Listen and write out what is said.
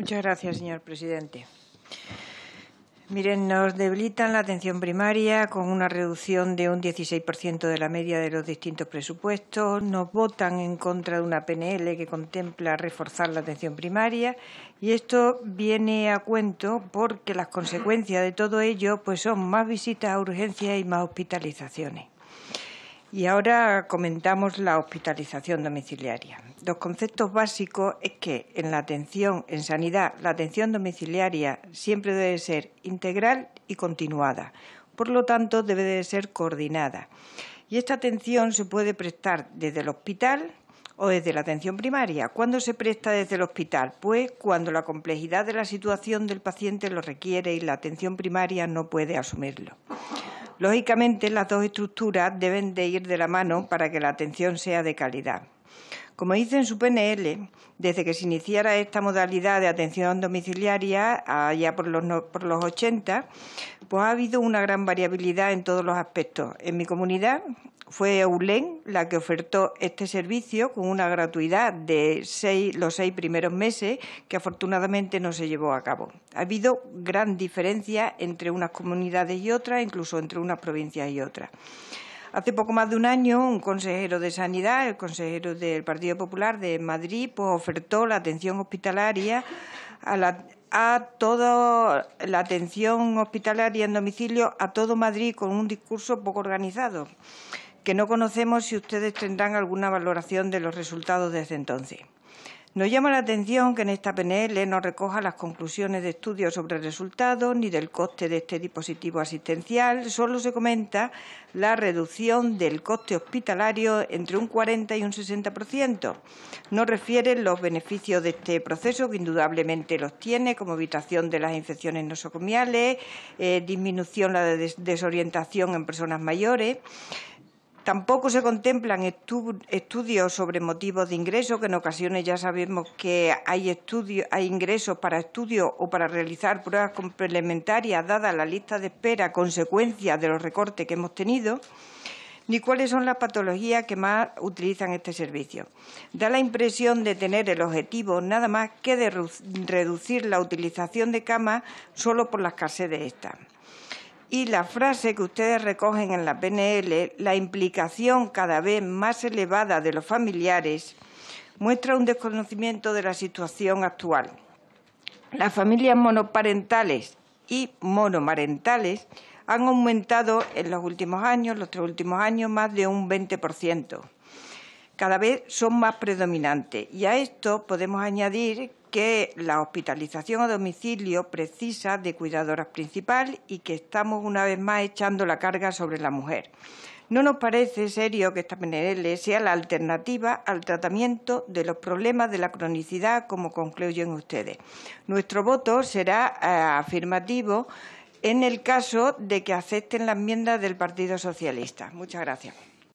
Muchas gracias, señor presidente. Miren, nos debilitan la atención primaria con una reducción de un 16% de la media de los distintos presupuestos, nos votan en contra de una PNL que contempla reforzar la atención primaria y esto viene a cuento porque las consecuencias de todo ello pues, son más visitas a urgencias y más hospitalizaciones. Y ahora comentamos la hospitalización domiciliaria. Los conceptos básicos es que en la atención, en sanidad, la atención domiciliaria siempre debe ser integral y continuada. Por lo tanto, debe de ser coordinada. Y esta atención se puede prestar desde el hospital o desde la atención primaria. ¿Cuándo se presta desde el hospital? Pues cuando la complejidad de la situación del paciente lo requiere y la atención primaria no puede asumirlo. Lógicamente, las dos estructuras deben de ir de la mano para que la atención sea de calidad. Como dice en su PNL, desde que se iniciara esta modalidad de atención domiciliaria, allá por los, por los 80, pues ha habido una gran variabilidad en todos los aspectos. En mi comunidad fue EULEN la que ofertó este servicio con una gratuidad de los seis primeros meses que afortunadamente no se llevó a cabo. Ha habido gran diferencia entre unas comunidades y otras, incluso entre unas provincias y otras. Hace poco más de un año, un consejero de Sanidad, el consejero del Partido Popular de Madrid, pues, ofertó la atención hospitalaria a, a toda la atención hospitalaria en domicilio a todo Madrid con un discurso poco organizado que no conocemos si ustedes tendrán alguna valoración de los resultados desde entonces. Nos llama la atención que en esta PNL no recoja las conclusiones de estudios sobre el resultado ni del coste de este dispositivo asistencial, solo se comenta la reducción del coste hospitalario entre un 40 y un 60%. No refiere los beneficios de este proceso, que indudablemente los tiene, como evitación de las infecciones nosocomiales, eh, disminución de la desorientación en personas mayores. Tampoco se contemplan estudios sobre motivos de ingreso, que en ocasiones ya sabemos que hay, hay ingresos para estudios o para realizar pruebas complementarias, dada la lista de espera, consecuencia de los recortes que hemos tenido ni cuáles son las patologías que más utilizan este servicio. Da la impresión de tener el objetivo nada más que de reducir la utilización de camas solo por la escasez de estas y la frase que ustedes recogen en la PNL, la implicación cada vez más elevada de los familiares, muestra un desconocimiento de la situación actual. Las familias monoparentales y monomarentales han aumentado en los últimos años, los tres últimos años, más de un 20% cada vez son más predominantes y a esto podemos añadir que la hospitalización a domicilio precisa de cuidadoras principal y que estamos una vez más echando la carga sobre la mujer. No nos parece serio que esta PNL sea la alternativa al tratamiento de los problemas de la cronicidad, como concluyen ustedes. Nuestro voto será eh, afirmativo en el caso de que acepten la enmienda del Partido Socialista. Muchas gracias.